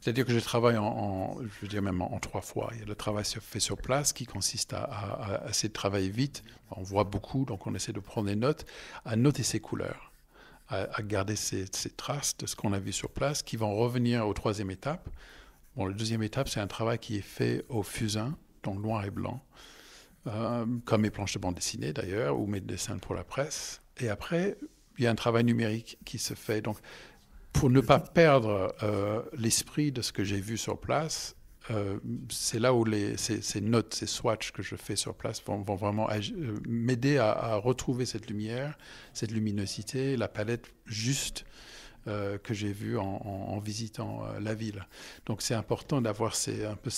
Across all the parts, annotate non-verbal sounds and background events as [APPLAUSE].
C'est-à-dire que je travaille en, je veux dire même en, trois fois. Il y a le travail fait sur place qui consiste à, à, essayer de travailler vite. On voit beaucoup, donc on essaie de prendre des notes, à noter ses couleurs, à, garder ses, traces de ce qu'on a vu sur place, qui vont revenir aux troisième étape. Bon, la deuxième étape, c'est un travail qui est fait au fusain, donc noir et blanc, euh, comme mes planches de bande dessinée d'ailleurs, ou mes dessins pour la presse. Et après, il y a un travail numérique qui se fait. Donc, pour ne pas perdre euh, l'esprit de ce que j'ai vu sur place, euh, c'est là où les, ces, notes, ces swatches que je fais sur place vont, vraiment euh, m'aider à, à, retrouver cette lumière, cette luminosité, la palette juste euh, que j'ai vu en, visitant euh, la ville. Donc c'est important d'avoir ces,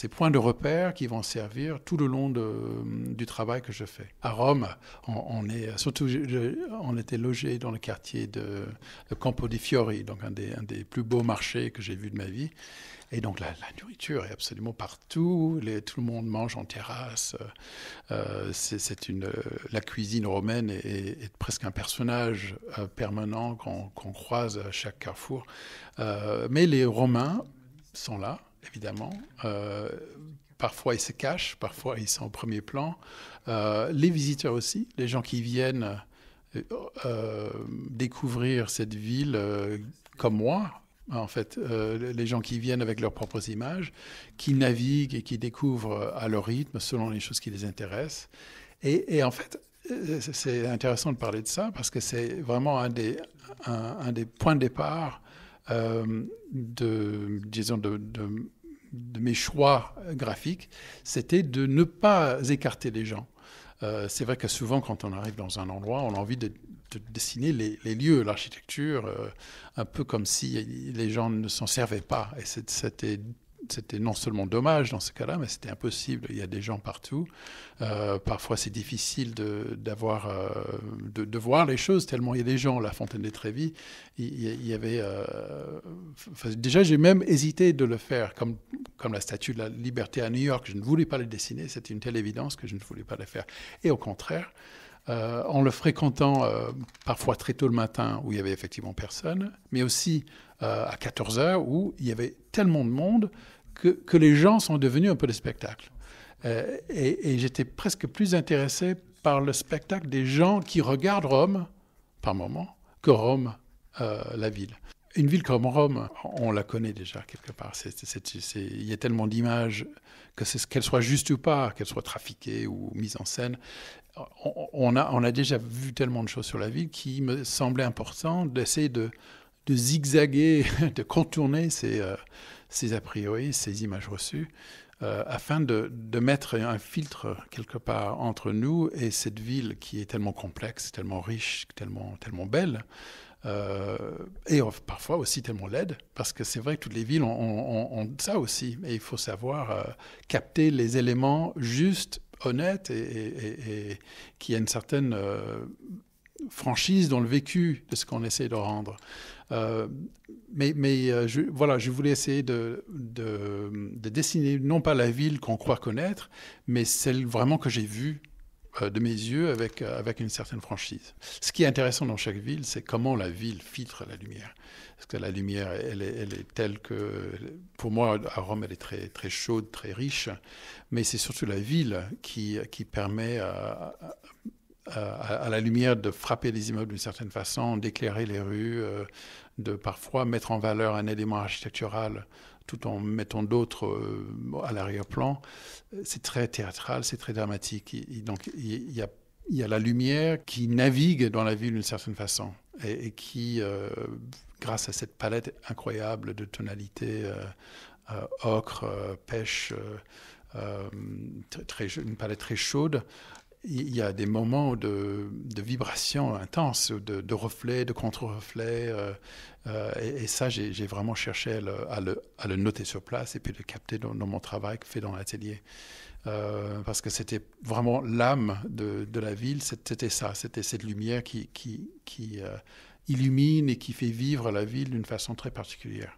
points de repère qui vont servir tout le long euh, du travail que je fais. À Rome, on, est surtout on était logé dans le quartier de, Campo di Fiori, donc un des, un des plus beaux marchés que j'ai vus de ma vie. Et donc la, nourriture est absolument partout, les, tout le monde mange en terrasse. Euh, c'est une, la cuisine romaine est, presque un personnage euh, permanent qu'on croise à chaque carrefour. Euh, mais les Romains sont là, évidemment. Parfois, ils se cachent, parfois, ils sont au premier plan. les visiteurs aussi, les gens qui viennent découvrir cette ville comme moi, Hein, en fait, euh, les gens qui viennent avec leurs propres images, qui naviguent et qui découvrent euh, à leur rythme selon les choses qui les intéressent. Et, en fait, euh, c'est intéressant de parler de ça parce que c'est vraiment un des, points de départ de, disons, de mes choix graphiques. C'était de ne pas écarter les gens euh, c'est vrai que souvent, quand on arrive dans un endroit, on a envie de, dessiner les, lieux, l'architecture, euh, un peu comme si les gens ne s'en servaient pas. Et c'était c'était non seulement dommage dans ce cas-là, mais c'était impossible. Il y a des gens partout. Euh, parfois, c'est difficile euh, de, voir les choses tellement il y a des gens. La Fontaine des Trévis, il, y avait. Euh, déjà, j'ai même hésité de le faire, comme, comme la statue de la liberté à New York. Je ne voulais pas le dessiner. C'était une telle évidence que je ne voulais pas le faire. Et au contraire, euh, en le fréquentant euh, parfois très tôt le matin où il y avait effectivement personne, mais aussi euh, à 14 h où il y avait tellement de monde que, les gens sont devenus un peu le spectacle. et, et j'étais presque plus intéressé par le spectacle des gens qui regardent Rome, par moment, que Rome, la ville. Une ville comme Rome, on la connaît déjà quelque part. Il y a tellement d'images, que qu'elles soient justes ou pas, qu'elles soient trafiquées ou mises en scène. On, a, déjà vu tellement de choses sur la ville qui me semblait important d'essayer de, zigzaguer, [LAUGHS] de contourner euh, ces, a priori, ces images reçues, euh, afin de, mettre un filtre quelque part entre nous et cette ville qui est tellement complexe, tellement riche, tellement belle, euh, et parfois aussi tellement laide, parce que c'est vrai que toutes les villes ont, ça aussi, et il faut savoir euh, capter les éléments justes, honnêtes, et, et, et qui a une certaine euh, franchise dans le vécu de ce qu'on essaie de rendre. mais, mais voilà, je voulais essayer de, de, de dessiner non pas la ville qu'on croit connaître, mais celle vraiment que j'ai vue euh, de mes yeux, euh, avec, une certaine franchise. Ce qui est intéressant dans chaque ville, c'est comment la ville filtre la lumière. Parce que la lumière, elle est, telle que, pour moi, à Rome, elle est très, chaude, très riche, mais c'est surtout la ville qui, permet à, la lumière de frapper les immeubles d'une certaine façon, d'éclairer les rues, euh, de parfois mettre en valeur un élément architectural tout en mettant d'autres euh, à l'arrière-plan. Euh, c'est très théâtral, c'est très dramatique. donc il y, a, la lumière qui navigue dans la ville d'une certaine façon et, qui, euh, grâce à cette palette incroyable de tonalités ocre, pêche, très, une palette très chaude, il y a des moments de, de vibration intense, de, reflets, de contre-reflets. Euh, euh, et, ça, j'ai vraiment cherché à le, noter sur place et puis le capter dans, mon travail fait dans l'atelier. Euh, parce que c'était vraiment l'âme de, la ville, c'était ça, c'était cette lumière qui illumine et qui fait vivre la ville d'une façon très particulière.